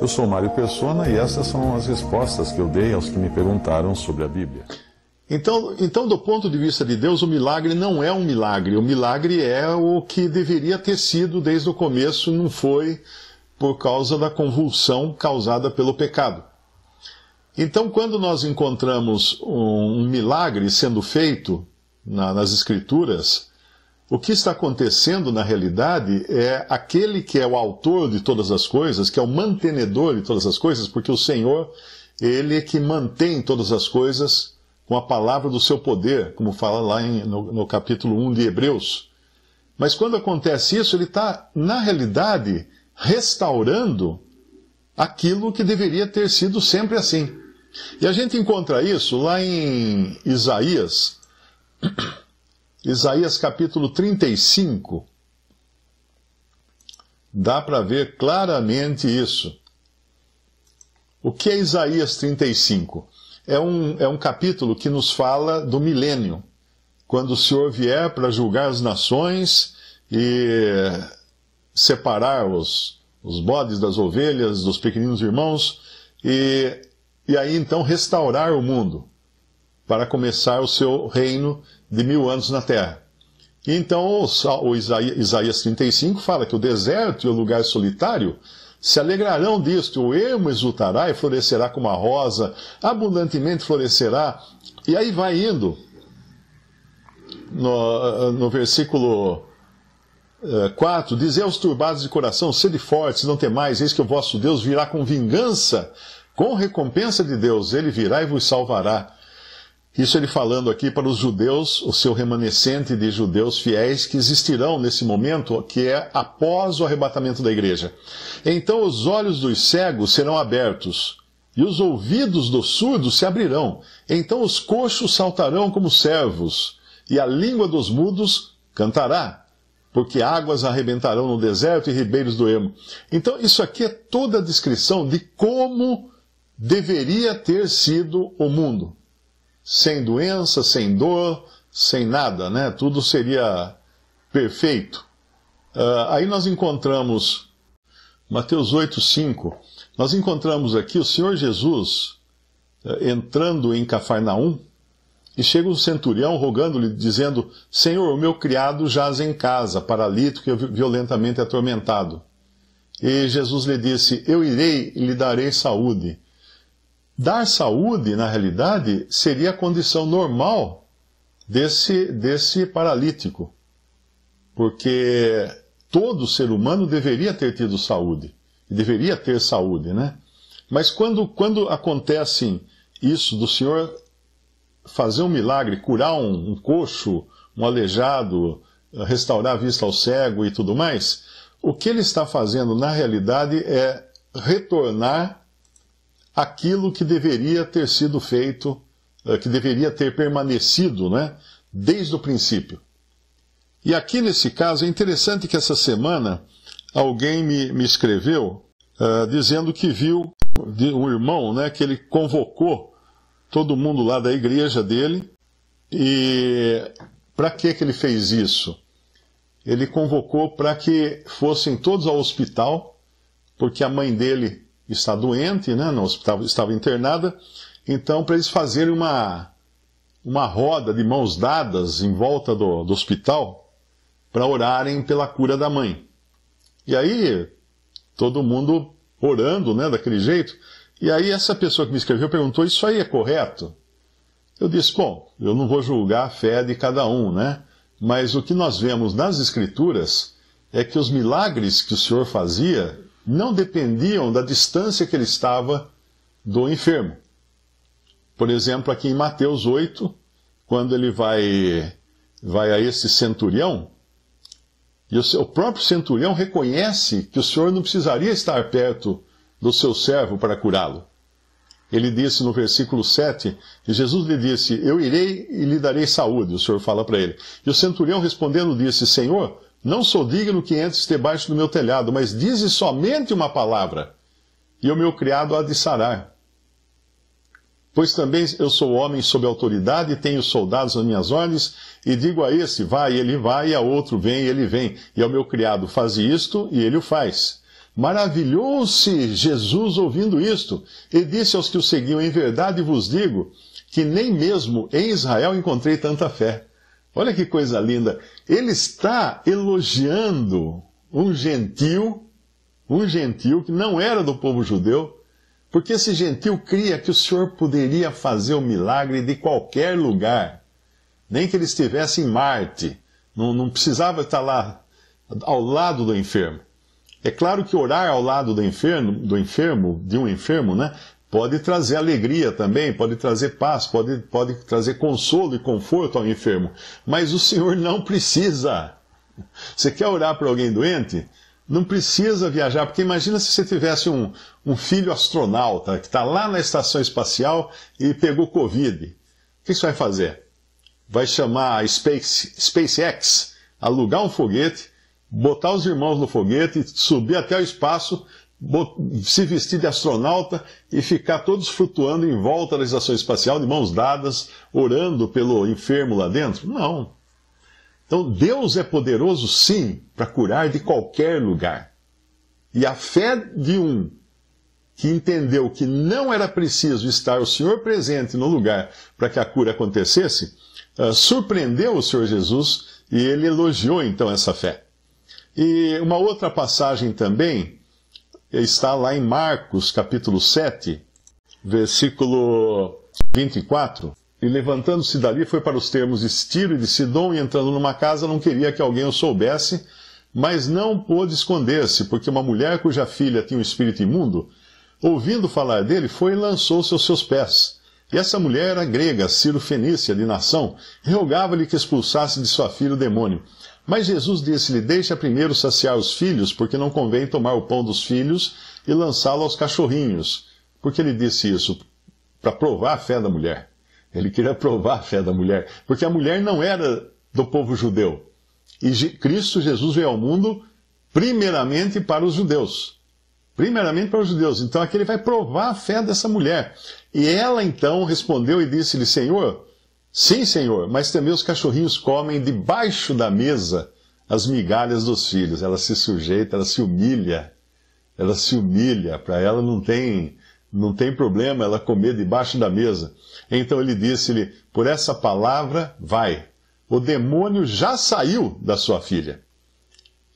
Eu sou Mário Persona e essas são as respostas que eu dei aos que me perguntaram sobre a Bíblia. Então, então, do ponto de vista de Deus, o milagre não é um milagre. O milagre é o que deveria ter sido desde o começo, não foi por causa da convulsão causada pelo pecado. Então, quando nós encontramos um, milagre sendo feito na, nas Escrituras, o que está acontecendo na realidade é aquele que é o autor de todas as coisas, que é o mantenedor de todas as coisas, porque o Senhor, ele é que mantém todas as coisas com a palavra do seu poder, como fala lá em, no, no capítulo 1 de Hebreus. Mas quando acontece isso, ele está, na realidade, restaurando aquilo que deveria ter sido sempre assim. E a gente encontra isso lá em Isaías, Isaías capítulo 35, dá para ver claramente isso. O que é Isaías 35? É um, é um capítulo que nos fala do milênio, quando o Senhor vier para julgar as nações e separar os, os bodes das ovelhas, dos pequeninos irmãos, e, e aí então restaurar o mundo para começar o seu reino de mil anos na terra. E então o Isaías 35 fala que o deserto e o lugar solitário se alegrarão disto, o ermo exultará e florescerá como a rosa, abundantemente florescerá. E aí vai indo. No, eh, no versículo 4, eh, dizer aos turbados de coração, sede fortes, não temais, eis que o vosso Deus virá com vingança, com recompensa de Deus, ele virá e vos salvará. Isso ele falando aqui para os judeus, o seu remanescente de judeus fiéis que existirão nesse momento, que é após o arrebatamento da igreja. Então os olhos dos cegos serão abertos, e os ouvidos dos surdos se abrirão. Então os coxos saltarão como servos, e a língua dos mudos cantará, porque águas arrebentarão no deserto e ribeiros do ermo. Então isso aqui é toda a descrição de como deveria ter sido o mundo sem doença, sem dor, sem nada, né? Tudo seria perfeito. Uh, aí nós encontramos Mateus 5, Nós encontramos aqui o Senhor Jesus uh, entrando em Cafarnaum e chega o centurião rogando-lhe dizendo: "Senhor, o meu criado jaz em casa, paralítico e violentamente atormentado." E Jesus lhe disse: "Eu irei e lhe darei saúde." Dar saúde, na realidade, seria a condição normal desse, desse paralítico, porque todo ser humano deveria ter tido saúde, deveria ter saúde, né? Mas quando, quando acontece isso do Senhor fazer um milagre, curar um, um coxo, um aleijado, restaurar a vista ao cego e tudo mais, o que ele está fazendo na realidade é retornar aquilo que deveria ter sido feito, eh, que deveria ter permanecido né, desde o princípio. E aqui nesse caso é interessante que essa semana alguém me, me escreveu uh, dizendo que viu um irmão né, que ele convocou todo mundo lá da igreja dele. E para que, que ele fez isso? Ele convocou para que fossem todos ao hospital, porque a mãe dele está doente, né, no hospital, estava internada. Então, para eles fazerem uma, uma roda de mãos dadas em volta do, do hospital para orarem pela cura da mãe. E aí, todo mundo orando, né, daquele jeito. E aí, essa pessoa que me escreveu perguntou: Isso aí é correto? Eu disse: Bom, eu não vou julgar a fé de cada um, né? Mas o que nós vemos nas Escrituras é que os milagres que o Senhor fazia não dependiam da distância que ele estava do enfermo. Por exemplo, aqui em Mateus 8, quando ele vai, vai a esse centurião, e o, o próprio centurião reconhece que o Senhor não precisaria estar perto do seu servo para curá-lo. Ele disse no versículo 7, e Jesus lhe disse, Eu irei e lhe darei saúde, o Senhor fala para ele. E o centurião respondendo disse, Senhor, não sou digno que entres debaixo do meu telhado, mas dize somente uma palavra, e o meu criado há de sarar. Pois também eu sou homem sob autoridade, e tenho soldados nas minhas ordens, e digo a esse, vai, ele vai, e a outro, vem, ele vem, e ao meu criado, faz isto, e ele o faz. Maravilhou-se Jesus ouvindo isto, e disse aos que o seguiam, em verdade vos digo, que nem mesmo em Israel encontrei tanta fé. Olha que coisa linda! Ele está elogiando um gentil, um gentil que não era do povo judeu, porque esse gentil cria que o Senhor poderia fazer o milagre de qualquer lugar, nem que ele estivesse em Marte, não, não precisava estar lá ao lado do enfermo. É claro que orar ao lado do enfermo, do enfermo, de um enfermo, né, pode trazer alegria também, pode trazer paz, pode, pode trazer consolo e conforto ao enfermo. Mas o Senhor não precisa. Você quer orar para alguém doente? Não precisa viajar, porque imagina se você tivesse um, um filho astronauta que está lá na estação espacial e pegou Covid. O que você vai fazer? Vai chamar a Space, SpaceX, alugar um foguete, botar os irmãos no foguete, subir até o espaço se vestir de astronauta e ficar todos flutuando em volta da estação espacial de mãos dadas, orando pelo enfermo lá dentro? Não. Então Deus é poderoso sim para curar de qualquer lugar. E a fé de um que entendeu que não era preciso estar o Senhor presente no lugar para que a cura acontecesse, uh, surpreendeu o Senhor Jesus e ele elogiou então essa fé. E uma outra passagem também, está lá em Marcos, capítulo 7, versículo 24. E levantando-se dali, foi para os termos de Estiro e de Sidom, e entrando numa casa, não queria que alguém o soubesse, mas não pôde esconder-se, porque uma mulher cuja filha tinha um espírito imundo, ouvindo falar dele, foi e lançou-se aos seus pés. E essa mulher era grega, Ciro Fenícia, de nação, rogava-lhe que expulsasse de sua filha o demônio. Mas Jesus disse-lhe: Deixa primeiro saciar os filhos, porque não convém tomar o pão dos filhos e lançá-lo aos cachorrinhos. Porque ele disse isso para provar a fé da mulher. Ele queria provar a fé da mulher, porque a mulher não era do povo judeu. E Cristo Jesus veio ao mundo primeiramente para os judeus. Primeiramente para os judeus. Então aqui ele vai provar a fé dessa mulher. E ela então respondeu e disse-lhe: Senhor, Sim, senhor, mas também os cachorrinhos comem debaixo da mesa as migalhas dos filhos. Ela se sujeita, ela se humilha. Ela se humilha. Para ela não tem, não tem problema ela comer debaixo da mesa. Então ele disse-lhe: Por essa palavra, vai. O demônio já saiu da sua filha.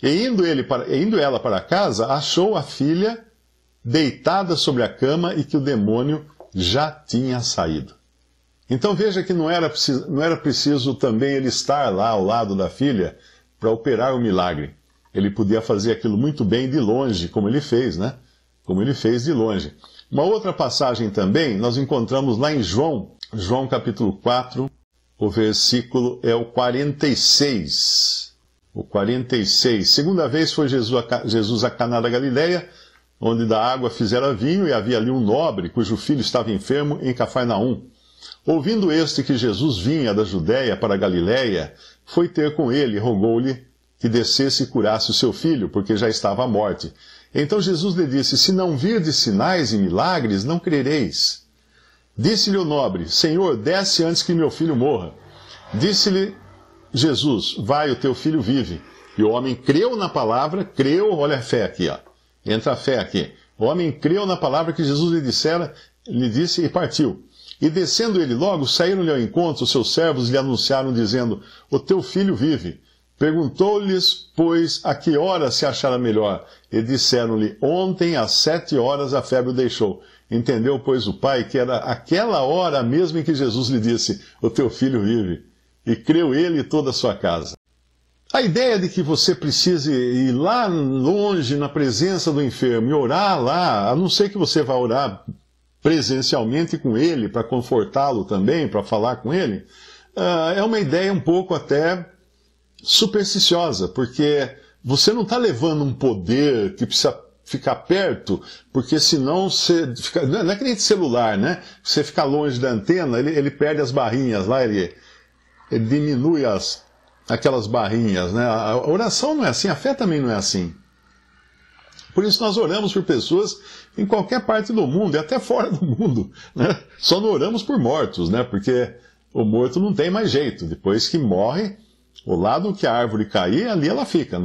E indo, ele para, indo ela para casa, achou a filha deitada sobre a cama e que o demônio já tinha saído. Então veja que não era, preciso, não era preciso também ele estar lá ao lado da filha para operar o milagre. Ele podia fazer aquilo muito bem de longe, como ele fez, né? Como ele fez de longe. Uma outra passagem também nós encontramos lá em João, João capítulo 4, o versículo é o 46. O 46. Segunda vez foi Jesus a, Jesus a Caná da Galileia, onde da água fizera vinho, e havia ali um nobre cujo filho estava enfermo em Cafarnaum. Ouvindo este que Jesus vinha da Judéia para a Galiléia, foi ter com ele e rogou-lhe que descesse e curasse o seu filho, porque já estava à morte. Então Jesus lhe disse: Se não virdes sinais e milagres, não crereis. Disse-lhe o nobre: Senhor, desce antes que meu filho morra. Disse-lhe Jesus: Vai, o teu filho vive. E o homem creu na palavra, creu, olha a fé aqui, ó. Entra a fé aqui. O homem creu na palavra que Jesus lhe dissera, lhe disse e partiu. E descendo ele logo, saíram-lhe ao encontro, seus servos lhe anunciaram, dizendo: O teu filho vive. Perguntou-lhes, pois, a que hora se achara melhor. E disseram-lhe: Ontem, às sete horas, a febre o deixou. Entendeu, pois, o pai que era aquela hora mesmo em que Jesus lhe disse: O teu filho vive. E creu ele e toda a sua casa. A ideia de que você precise ir lá longe, na presença do enfermo, e orar lá, a não ser que você vá orar presencialmente com ele, para confortá-lo também, para falar com ele, ah, é uma ideia um pouco até supersticiosa, porque você não está levando um poder que precisa ficar perto, porque senão você fica, não é, é que nem de celular, né? Você ficar longe da antena, ele, ele perde as barrinhas lá, ele, ele diminui as, aquelas barrinhas, né? A oração não é assim, a fé também não é assim. Por isso nós oramos por pessoas em qualquer parte do mundo e até fora do mundo. Né? Só não oramos por mortos, né? porque o morto não tem mais jeito. Depois que morre, o lado que a árvore cair, ali ela fica.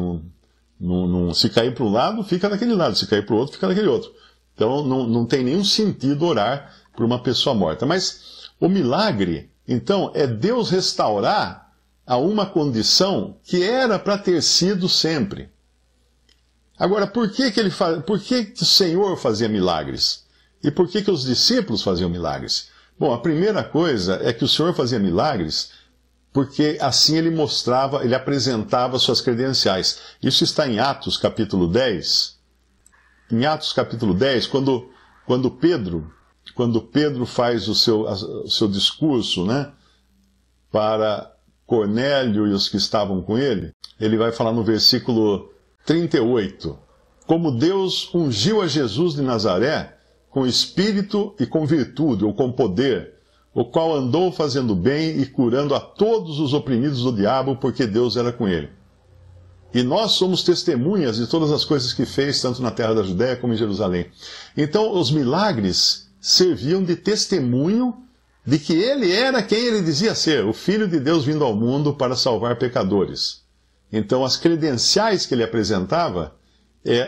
se cair para um lado, fica naquele lado. Se cair para o outro, fica naquele outro. Então não, não tem nenhum sentido orar por uma pessoa morta. Mas o milagre, então, é Deus restaurar a uma condição que era para ter sido sempre. Agora, por que, que, ele fa... por que, que o Senhor fazia milagres? E por que, que os discípulos faziam milagres? Bom, a primeira coisa é que o Senhor fazia milagres porque assim ele mostrava, ele apresentava suas credenciais. Isso está em Atos capítulo 10. Em Atos capítulo 10, quando, quando Pedro, quando Pedro faz o seu, o seu discurso, né, para Cornélio e os que estavam com ele, ele vai falar no versículo 38. Como Deus ungiu a Jesus de Nazaré com espírito e com virtude, ou com poder, o qual andou fazendo bem e curando a todos os oprimidos do diabo, porque Deus era com ele. E nós somos testemunhas de todas as coisas que fez, tanto na terra da Judéia como em Jerusalém. Então, os milagres serviam de testemunho de que ele era quem ele dizia ser, o Filho de Deus vindo ao mundo para salvar pecadores. Então, as credenciais que ele apresentava é,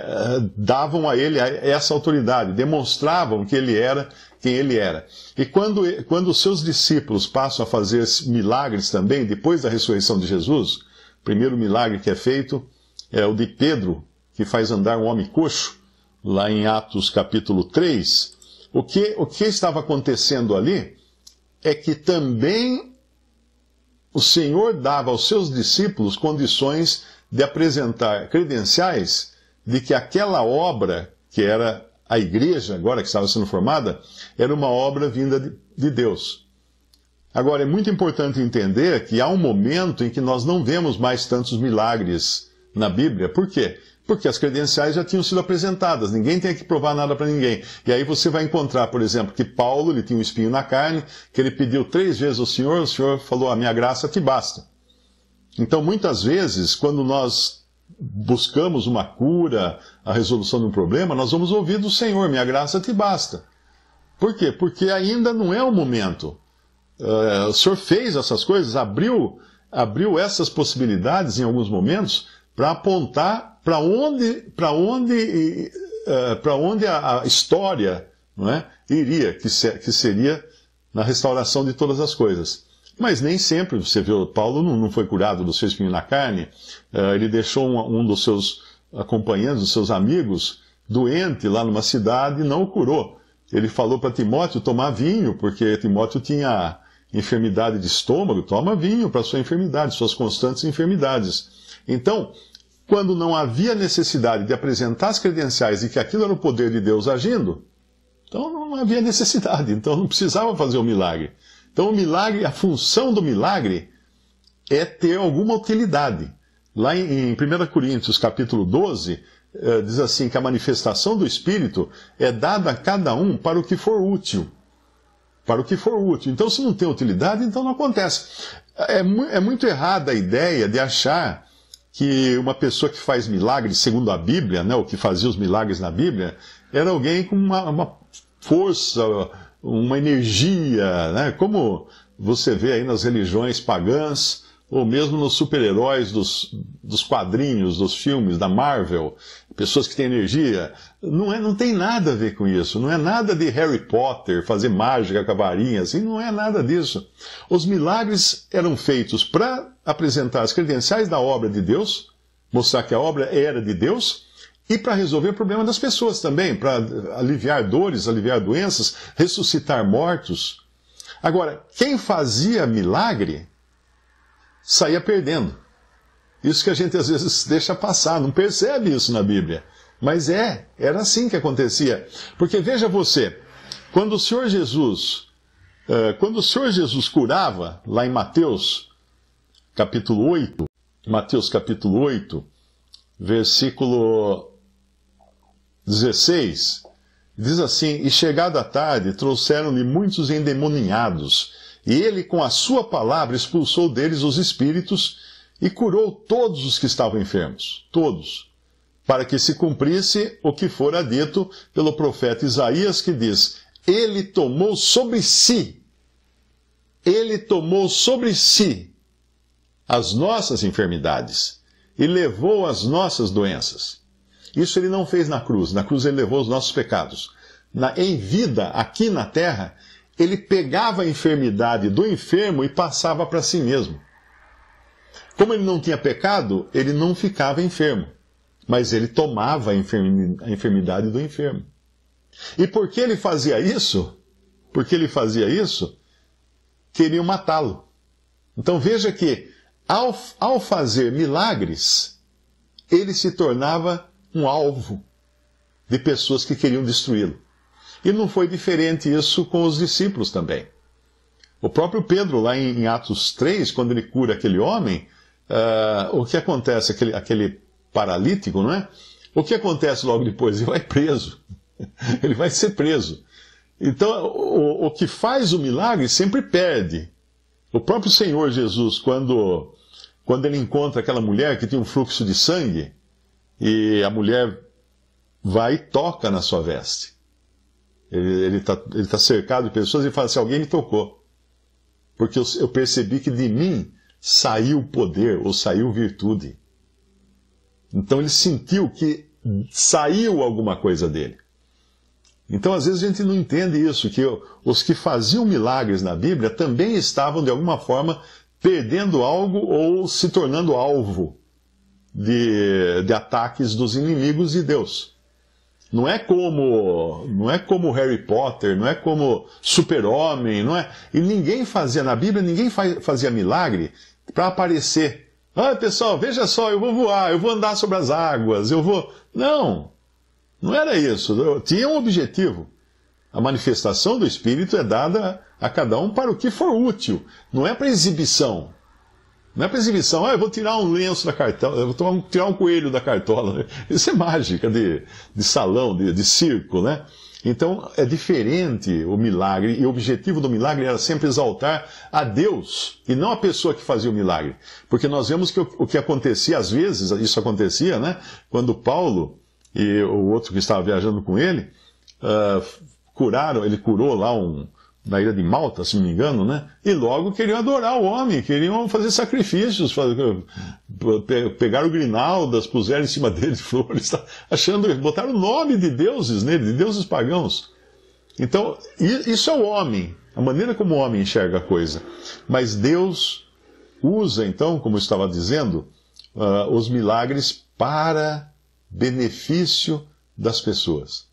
davam a ele essa autoridade, demonstravam que ele era quem ele era. E quando, quando os seus discípulos passam a fazer milagres também, depois da ressurreição de Jesus, o primeiro milagre que é feito é o de Pedro, que faz andar um homem coxo, lá em Atos capítulo 3. O que, o que estava acontecendo ali é que também o Senhor dava aos seus discípulos condições de apresentar credenciais de que aquela obra, que era a igreja, agora que estava sendo formada, era uma obra vinda de Deus. Agora, é muito importante entender que há um momento em que nós não vemos mais tantos milagres na Bíblia. Por quê? Porque as credenciais já tinham sido apresentadas, ninguém tem que provar nada para ninguém. E aí você vai encontrar, por exemplo, que Paulo ele tinha um espinho na carne, que ele pediu três vezes ao Senhor, o Senhor falou: A minha graça te basta. Então, muitas vezes, quando nós buscamos uma cura, a resolução de um problema, nós vamos ouvir do Senhor: Minha graça te basta. Por quê? Porque ainda não é o momento. Uh, o Senhor fez essas coisas, abriu, abriu essas possibilidades em alguns momentos para apontar para onde, para onde, eh, para onde a, história não é, iria, que, seria na restauração de todas as coisas. Mas nem sempre, você viu, Paulo não, foi curado do seu espinho na carne, eh, ele deixou um, dos seus acompanhantes, dos seus amigos, doente lá numa cidade e não o curou. Ele falou para Timóteo tomar vinho, porque Timóteo tinha enfermidade de estômago, toma vinho para sua enfermidade, suas constantes enfermidades. Então, quando não havia necessidade de apresentar as credenciais e que aquilo era o poder de Deus agindo, então não havia necessidade, então não precisava fazer o milagre. Então o milagre, a função do milagre é ter alguma utilidade. Lá em, 1 Coríntios capítulo 12, eh, diz assim que a manifestação do Espírito é dada a cada um para o que for útil. Para o que for útil. Então, se não tem utilidade, então não acontece. É, mu é muito errada a ideia de achar que uma pessoa que faz milagres segundo a Bíblia, né, o que fazia os milagres na Bíblia, era alguém com uma, uma força, uma energia, né, como você vê aí nas religiões pagãs, ou mesmo nos super-heróis dos, dos quadrinhos, dos filmes, da Marvel, pessoas que têm energia. Não, é, não tem nada a ver com isso. Não é nada de Harry Potter fazer mágica com a varinha, assim, não é nada disso. Os milagres eram feitos para apresentar as credenciais da obra de Deus, mostrar que a obra era de Deus, e para resolver o problema das pessoas também, para aliviar dores, aliviar doenças, ressuscitar mortos. Agora, quem fazia milagre saía perdendo. Isso que a gente às vezes deixa passar, não percebe isso na Bíblia. Mas é, era assim que acontecia. Porque veja você, quando o Senhor Jesus, eh, quando o Senhor Jesus curava, lá em Mateus, capítulo 8, Mateus capítulo 8, versículo 16, diz assim: E chegada a tarde, trouxeram-lhe muitos endemoniados e ele, com a sua palavra, expulsou deles os espíritos e curou todos os que estavam enfermos, todos, para que se cumprisse o que fora dito pelo profeta Isaías, que diz: Ele tomou sobre si, ele tomou sobre si as nossas enfermidades e levou as nossas doenças. Isso ele não fez na cruz, na cruz ele levou os nossos pecados. Na, em vida, aqui na terra, ele pegava a enfermidade do enfermo e passava para si mesmo. Como ele não tinha pecado, ele não ficava enfermo, mas ele tomava a enfermidade do enfermo. E por que ele fazia isso? Porque ele fazia isso, queriam matá-lo. Então veja que, ao, ao fazer milagres, ele se tornava um alvo de pessoas que queriam destruí-lo. E não foi diferente isso com os discípulos também. O próprio Pedro, lá em Atos 3, quando ele cura aquele homem, uh, o que acontece? Aquele, aquele paralítico, não é? O que acontece logo depois? Ele vai preso. ele vai ser preso. Então, o, o, que faz o milagre sempre perde. O próprio Senhor Jesus, quando, quando ele encontra aquela mulher que tem um fluxo de sangue, e a mulher vai e toca na sua veste. Ele está tá cercado de pessoas e fala assim: alguém me tocou. Porque eu, eu percebi que de mim saiu poder ou saiu virtude. Então ele sentiu que saiu alguma coisa dele. Então, às vezes, a gente não entende isso, que os que faziam milagres na Bíblia também estavam, de alguma forma, perdendo algo ou se tornando alvo de, de ataques dos inimigos de Deus. Não é como, não é como Harry Potter, não é como Super-Homem, não é. E ninguém fazia na Bíblia, ninguém fazia milagre para aparecer. Ah, pessoal, veja só, eu vou voar, eu vou andar sobre as águas, eu vou. Não, não era isso. Tinha um objetivo. A manifestação do Espírito é dada a cada um para o que for útil. Não é para exibição, não é para exibição, ah, eu vou tirar um lenço da cartola, eu vou tirar um coelho da cartola. Né? Isso é mágica de, de salão, de, de circo, né? Então é diferente o milagre, e o objetivo do milagre era sempre exaltar a Deus e não a pessoa que fazia o milagre. Porque nós vemos que o, o que acontecia, às vezes, isso acontecia, né? Quando Paulo e o outro que estava viajando com ele uh, curaram, ele curou lá um, da ilha de Malta, se não me engano, né? E logo queriam adorar o homem, queriam fazer sacrifícios, fazer, pegaram grinaldas, puseram em cima dele flores, tá? achando, botaram o nome de deuses nele, de deuses pagãos. Então, isso é o homem, a maneira como o homem enxerga a coisa. Mas Deus usa, então, como eu estava dizendo, uh, os milagres para benefício das pessoas.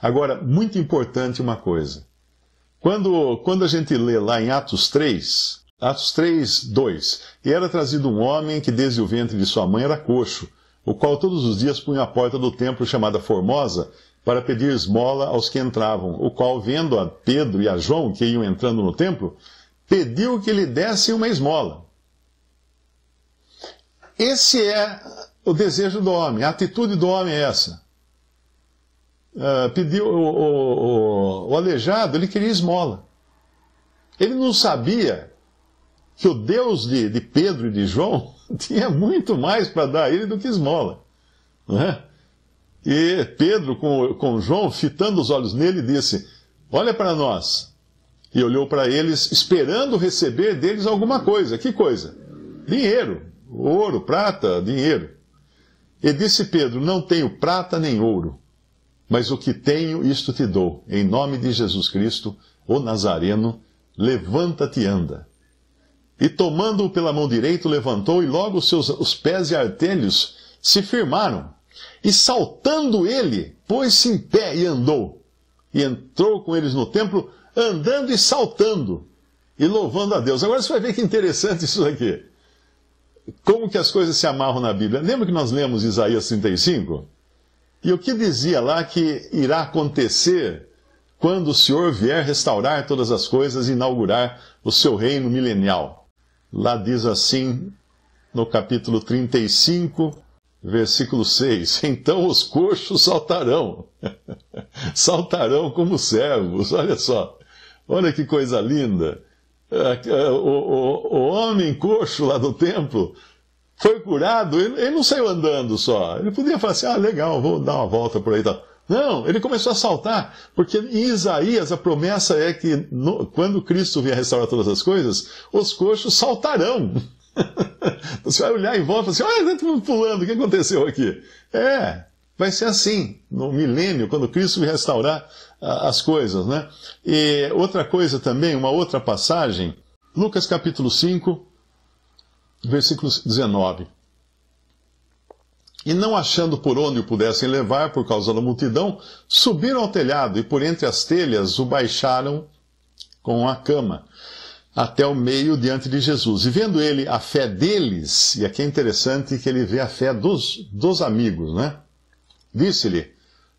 Agora, muito importante uma coisa quando, quando a gente lê lá em Atos 3, Atos 3, 2, e era trazido um homem que desde o ventre de sua mãe era coxo, o qual todos os dias punha a porta do templo chamada Formosa, para pedir esmola aos que entravam, o qual, vendo a Pedro e a João que iam entrando no templo, pediu que lhe dessem uma esmola. Esse é o desejo do homem, a atitude do homem é essa. Ah, pediu o, o, o, aleijado, ele queria esmola. Ele não sabia que o Deus de, de Pedro e de João tinha muito mais para dar a ele do que esmola. Né? E Pedro, com, com João, fitando os olhos nele, disse: Olha para nós. E olhou para eles, esperando receber deles alguma coisa. Que coisa? Dinheiro. Ouro, prata, dinheiro. E disse Pedro: Não tenho prata nem ouro mas o que tenho, isto te dou, em nome de Jesus Cristo, o Nazareno, levanta-te e anda. E tomando-o pela mão direita, levantou, e logo os seus, os pés e artelhos se firmaram. E saltando ele, pôs-se em pé e andou. E entrou com eles no templo, andando e saltando, e louvando a Deus. Agora você vai ver que interessante isso aqui. Como que as coisas se amarram na Bíblia? Lembra que nós lemos Isaías 35? E o que dizia lá que irá acontecer quando o Senhor vier restaurar todas as coisas e inaugurar o seu reino milenial? Lá diz assim, no capítulo 35, versículo 6: Então os coxos saltarão, saltarão como servos. Olha só, olha que coisa linda. É, é, o, o, o homem coxo lá do templo foi curado, ele, ele, não saiu andando só. Ele podia falar assim: ah, legal, vou dar uma volta por aí e tá. tal. Não, ele começou a saltar, porque em Isaías a promessa é que no, quando Cristo vier restaurar todas as coisas, os coxos saltarão. Você vai olhar em volta e falar assim: olha, está pulando, o que aconteceu aqui? É, vai ser assim, no milênio, quando Cristo vier restaurar as coisas, né? E outra coisa também, uma outra passagem, Lucas capítulo 5, versículo 19. E não achando por onde o pudessem levar por causa da multidão, subiram ao telhado e por entre as telhas o baixaram com a cama até o meio diante de Jesus. E vendo ele a fé deles, e aqui é interessante que ele vê a fé dos, dos amigos, né? Disse-lhe: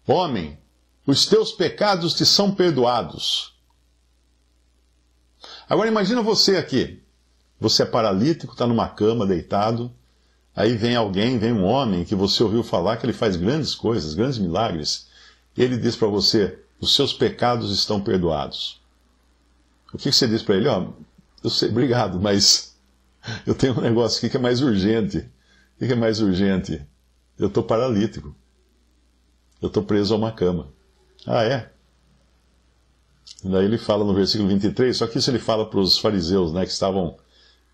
Homem, os teus pecados te são perdoados. Agora imagina você aqui, você é paralítico, está numa cama, deitado. Aí vem alguém, vem um homem que você ouviu falar que ele faz grandes coisas, grandes milagres. Ele diz para você: os seus pecados estão perdoados. O que você diz para ele? Ó, oh, eu sei, obrigado, mas eu tenho um negócio aqui que é mais urgente. O que é mais urgente? Eu estou paralítico. Eu estou preso a uma cama. Ah, é? Daí ele fala no versículo 23, só que isso ele fala para os fariseus, né, que estavam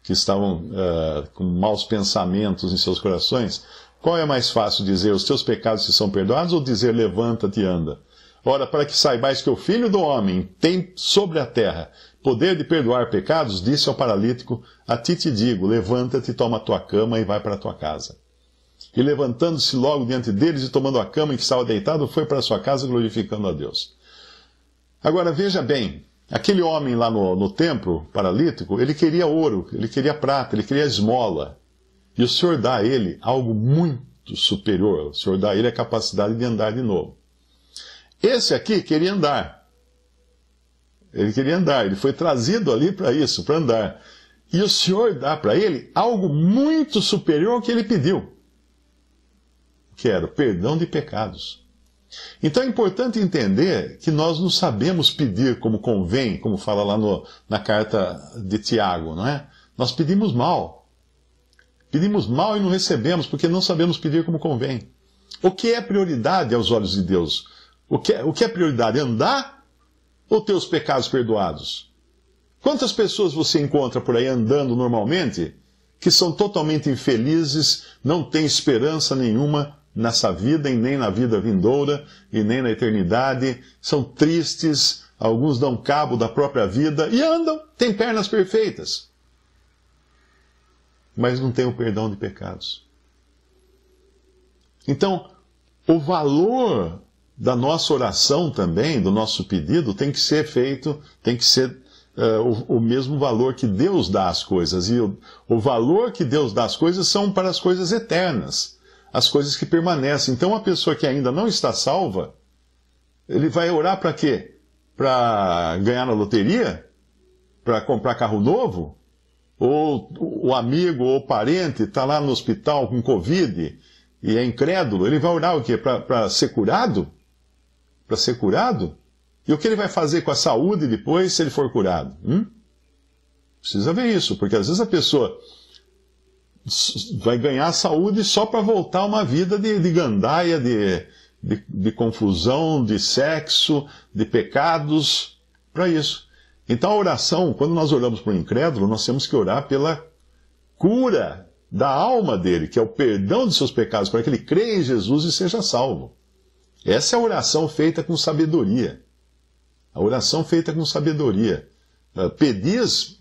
que estavam uh, com maus pensamentos em seus corações, qual é mais fácil dizer os teus pecados se são perdoados ou dizer levanta-te e anda? Ora, para que saibais que o Filho do Homem tem sobre a terra poder de perdoar pecados, disse ao paralítico: A ti te digo, levanta-te, toma a tua cama e vai para a tua casa. E levantando-se logo diante deles e tomando a cama em que estava deitado, foi para a sua casa glorificando a Deus. Agora veja bem, Aquele homem lá no, no templo paralítico, ele queria ouro, ele queria prata, ele queria esmola. E o Senhor dá a ele algo muito superior. O Senhor dá a ele a capacidade de andar de novo. Esse aqui queria andar. Ele queria andar, ele foi trazido ali para isso, para andar. E o Senhor dá para ele algo muito superior ao que ele pediu. Que era o perdão de pecados. Então é importante entender que nós não sabemos pedir como convém, como fala lá no, na carta de Tiago, não é? Nós pedimos mal. Pedimos mal e não recebemos, porque não sabemos pedir como convém. O que é prioridade aos olhos de Deus? O que, é, o que é prioridade? Andar ou ter os pecados perdoados? Quantas pessoas você encontra por aí andando normalmente que são totalmente infelizes, não têm esperança nenhuma nessa vida e nem na vida vindoura e nem na eternidade, são tristes, alguns dão cabo da própria vida e andam, têm pernas perfeitas, mas não têm o perdão de pecados. Então, o valor da nossa oração também, do nosso pedido, tem que ser feito, tem que ser uh, o, o, mesmo valor que Deus dá às coisas. E o, o valor que Deus dá às coisas são para as coisas eternas as coisas que permanecem. Então, uma pessoa que ainda não está salva, ele vai orar para quê? Para ganhar na loteria? Para comprar carro novo? Ou o amigo ou parente está lá no hospital com Covid e é incrédulo, ele vai orar o quê? Para ser curado? Para ser curado? E o que ele vai fazer com a saúde depois se ele for curado? Hum? Precisa ver isso, porque às vezes a pessoa vai ganhar saúde só para voltar a uma vida de, de gandaia, de, de, de confusão, de sexo, de pecados, para isso. Então a oração, quando nós oramos para o incrédulo, nós temos que orar pela cura da alma dele, que é o perdão de seus pecados, para que ele creia em Jesus e seja salvo. Essa é a oração feita com sabedoria. A oração feita com sabedoria. Ah, Pedis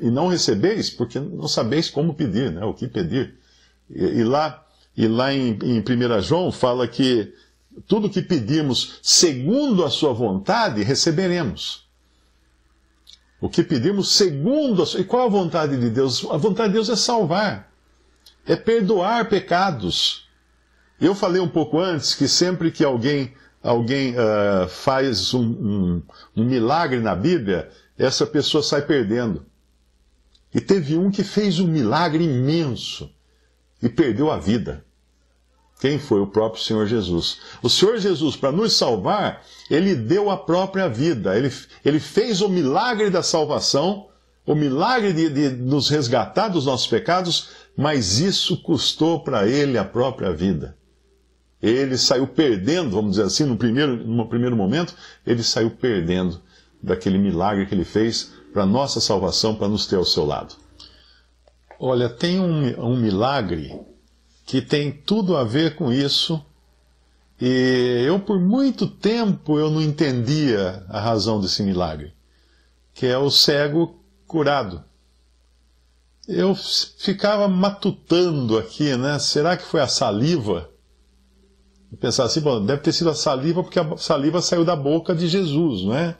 e não recebeis, porque não sabeis como pedir, né? o que pedir. E, e lá, e lá em, em 1 João fala que tudo que pedimos segundo a sua vontade, receberemos. O que pedimos segundo a sua... E qual a vontade de Deus? A vontade de Deus é salvar, é perdoar pecados. Eu falei um pouco antes que sempre que alguém, alguém uh, faz um, um, um milagre na Bíblia, essa pessoa sai perdendo. E teve um que fez um milagre imenso e perdeu a vida. Quem foi? O próprio Senhor Jesus. O Senhor Jesus, para nos salvar, ele deu a própria vida. Ele, ele fez o milagre da salvação, o milagre de, de nos resgatar dos nossos pecados, mas isso custou para ele a própria vida. Ele saiu perdendo, vamos dizer assim, no primeiro, no primeiro momento, ele saiu perdendo daquele milagre que ele fez para nossa salvação, para nos ter ao seu lado. Olha, tem um, um milagre que tem tudo a ver com isso. E eu por muito tempo eu não entendia a razão desse milagre, que é o cego curado. Eu ficava matutando aqui, né? Será que foi a saliva? Eu pensava assim, bom, deve ter sido a saliva porque a saliva saiu da boca de Jesus, não é?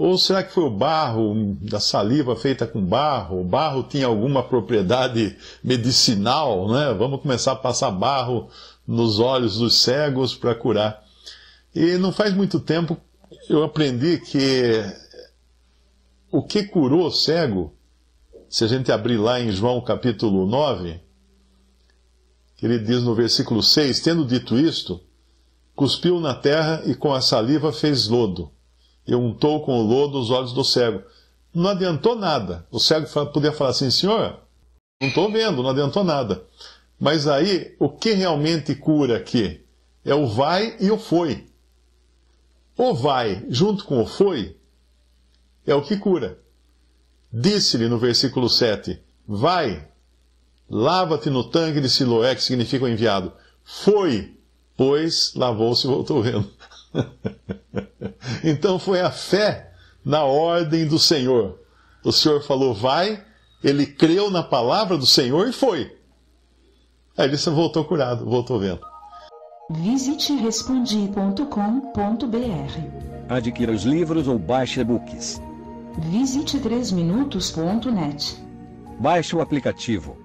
Ou será que foi o barro, da saliva feita com barro? O barro tinha alguma propriedade medicinal, né? Vamos começar a passar barro nos olhos dos cegos para curar. E não faz muito tempo eu aprendi que o que curou o cego, se a gente abrir lá em João capítulo 9, ele diz no versículo 6: Tendo dito isto, cuspiu na terra e com a saliva fez lodo e untou com o lodo os olhos do cego. Não adiantou nada. O cego podia falar assim: Senhor, não estou vendo, não adiantou nada. Mas aí, o que realmente cura aqui? É o vai e o foi. O vai junto com o foi é o que cura. Disse-lhe no versículo 7: Vai, lava-te no tanque de Siloé, que significa o enviado. Foi, pois lavou-se e voltou vendo. então foi a fé na ordem do Senhor. O Senhor falou, vai, ele creu na palavra do Senhor e foi. Aí ele voltou curado, voltou vendo. Visite respondi.com.br. Adquira os livros ou baixe e-books. Visite 3minutos.net. Baixe o aplicativo